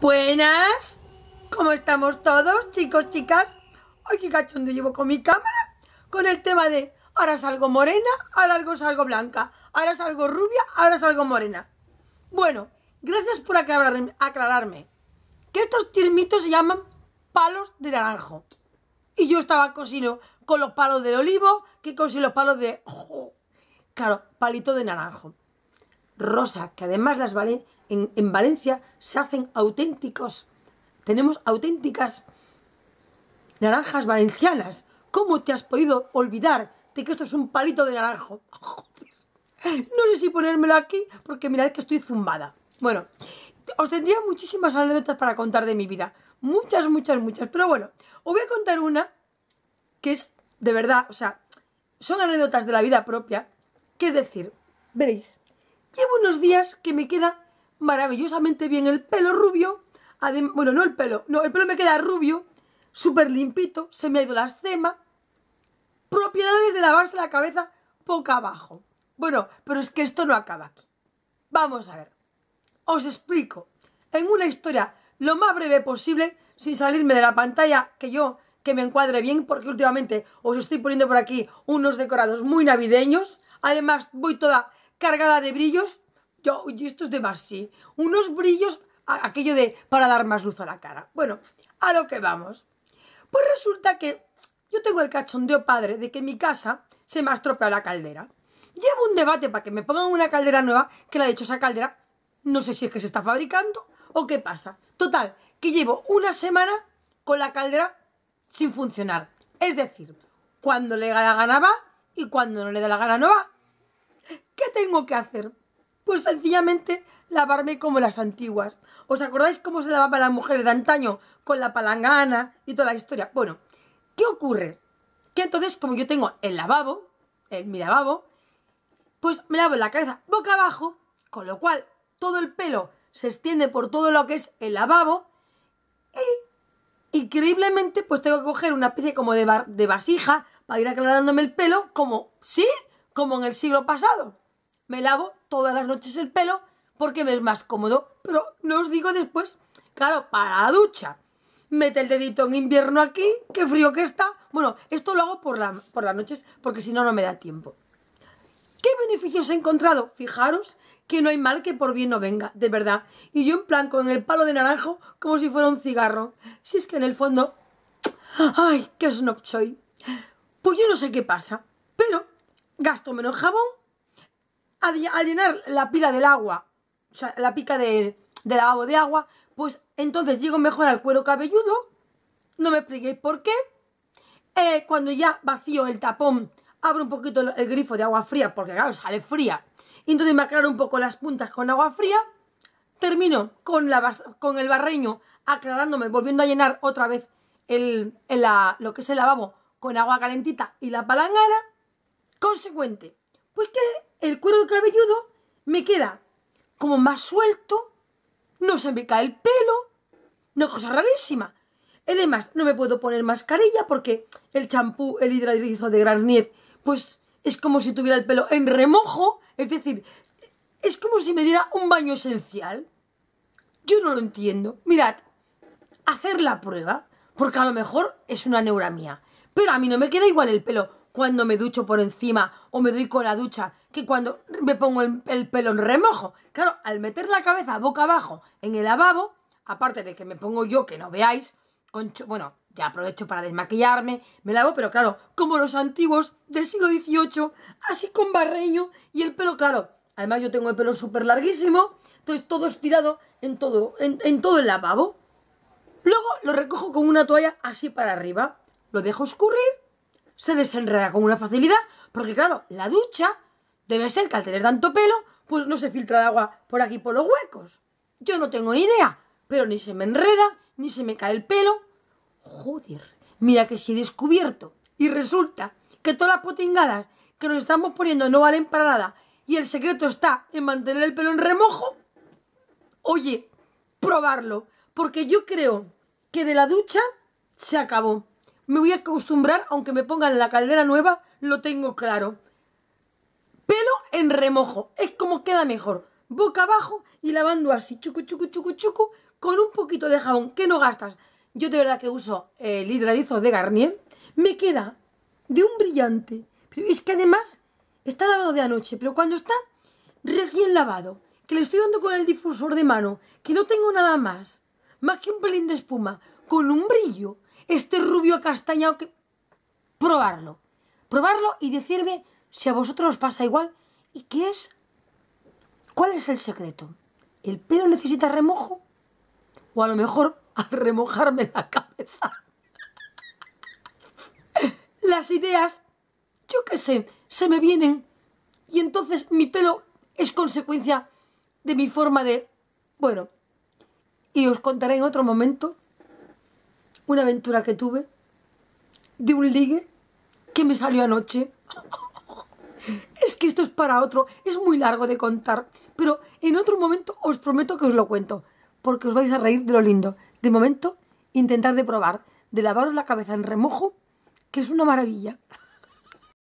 Buenas, ¿cómo estamos todos, chicos, chicas? Ay, qué cachondo llevo con mi cámara, con el tema de ahora salgo morena, ahora salgo blanca, ahora salgo rubia, ahora salgo morena. Bueno, gracias por aclararme, que estos tirmitos se llaman palos de naranjo. Y yo estaba cosiendo con los palos del olivo, que cosí los palos de... claro, palito de naranjo. Rosa, que además las vale en, Valencia se hacen auténticos, tenemos auténticas naranjas valencianas. ¿Cómo te has podido olvidar de que esto es un palito de naranjo? No sé si ponérmelo aquí porque mirad que estoy zumbada. Bueno, os tendría muchísimas anécdotas para contar de mi vida. Muchas, muchas, muchas. Pero bueno, os voy a contar una que es de verdad, o sea, son anécdotas de la vida propia. Que es decir, veréis, llevo unos días que me queda maravillosamente bien el pelo rubio. bueno, no el pelo, no, el pelo me queda rubio, súper limpito, se me ha ido la cema Propiedades de lavarse la cabeza poco abajo. Bueno, pero es que esto no acaba aquí. Vamos a ver. Os explico en una historia lo más breve posible, sin salirme de la pantalla, que yo que me encuadre bien, porque últimamente os estoy poniendo por aquí unos decorados muy navideños. Además, voy toda cargada de brillos y esto es de Marcy. Unos brillos, aquello de para dar más luz a la cara. Bueno, a lo que vamos. Pues resulta que yo tengo el cachondeo padre de que mi casa se me ha estropeado la caldera. Llevo un debate para que me pongan una caldera nueva, que la hecho esa caldera, no sé si es que se está fabricando o qué pasa. Total, que llevo una semana con la caldera sin funcionar. Es decir, cuando le da la gana va y cuando no le da la gana no va. ¿Qué tengo que hacer? Pues sencillamente lavarme como las antiguas. ¿Os acordáis cómo se lavaban las mujeres de antaño? Con la palangana y toda la historia. Bueno, ¿qué ocurre? Que entonces, como yo tengo el lavabo, el, mi lavabo, pues me lavo la cabeza boca abajo, con lo cual todo el pelo se extiende por todo lo que es el lavabo y increíblemente pues tengo que coger una especie como de, bar, de vasija para ir aclarándome el pelo como, ¿sí? Como en el siglo pasado. Me lavo todas las noches el pelo porque me es más cómodo. Pero no os digo después, claro, para la ducha. Mete el dedito en invierno aquí, qué frío que está. Bueno, esto lo hago por, la, por las noches porque si no, no me da tiempo. ¿Qué beneficios he encontrado? Fijaros que no hay mal que por bien no venga, de verdad. Y yo en plan con el palo de naranjo como si fuera un cigarro. Si es que en el fondo... ¡Ay, qué snob soy! Pues yo no sé qué pasa, pero gasto menos jabón al llenar la pila del agua, o sea, la pica del, del de agua, pues entonces llego mejor al cuero cabelludo, no me expliquéis por qué. Eh, cuando ya vacío el tapón, abro un poquito el, grifo de agua fría, porque claro, sale fría. Y entonces me aclaro un poco las puntas con agua fría. Termino con, la, con el barreño aclarándome, volviendo a llenar otra vez el, lo que es el lavabo con agua calentita y la palangana. Consecuente, pues que el cuero cabelludo me queda como más suelto, no se me cae el pelo, una cosa rarísima. Además, no me puedo poner mascarilla porque el champú, el hidrarizo de Garnier, pues es como si tuviera el pelo en remojo, es decir, es como si me diera un baño esencial. Yo no lo entiendo. Mirad, hacer la prueba, porque a lo mejor es una neura mía. Pero a mí no me queda igual el pelo cuando me ducho por encima o me doy con la ducha que cuando me pongo el, pelo en remojo, claro, al meter la cabeza boca abajo en el lavabo, aparte de que me pongo yo, que no veáis, bueno, ya aprovecho para desmaquillarme, me lavo, pero claro, como los antiguos del siglo XVIII, así con barreño y el pelo, claro, además yo tengo el pelo súper larguísimo, entonces todo estirado en todo, en todo el lavabo. Luego lo recojo con una toalla así para arriba, lo dejo escurrir, se desenreda con una facilidad, porque claro, la ducha Debe ser que al tener tanto pelo, pues no se filtra el agua por aquí por los huecos. Yo no tengo ni idea, pero ni se me enreda, ni se me cae el pelo. Joder, mira que si he descubierto y resulta que todas las potingadas que nos estamos poniendo no valen para nada y el secreto está en mantener el pelo en remojo. Oye, probarlo, porque yo creo que de la ducha se acabó. Me voy a acostumbrar, aunque me pongan la caldera nueva, lo tengo claro. Pelo en remojo. Es como queda mejor. Boca abajo y lavando así, chucu, chucu, chucu, chucu, con un poquito de jabón que no gastas. Yo de verdad que uso eh, el hidradizo de Garnier. Me queda de un brillante. Pero es que además está lavado de anoche, pero cuando está recién lavado, que le estoy dando con el difusor de mano, que no tengo nada más, más que un pelín de espuma, con un brillo, este rubio castaño, que... Probarlo. Probarlo y decirme si a vosotros os pasa igual. ¿Y qué es? ¿Cuál es el secreto? ¿El pelo necesita remojo? O a lo mejor a remojarme la cabeza. Las ideas, yo qué sé, se me vienen y entonces mi pelo es consecuencia de mi forma de... Bueno, y os contaré en otro momento una aventura que tuve de un ligue que me salió anoche. Es que esto es para otro, es muy largo de contar, pero en otro momento os prometo que os lo cuento, porque os vais a reír de lo lindo. De momento, intentad de probar, de lavaros la cabeza en remojo, que es una maravilla.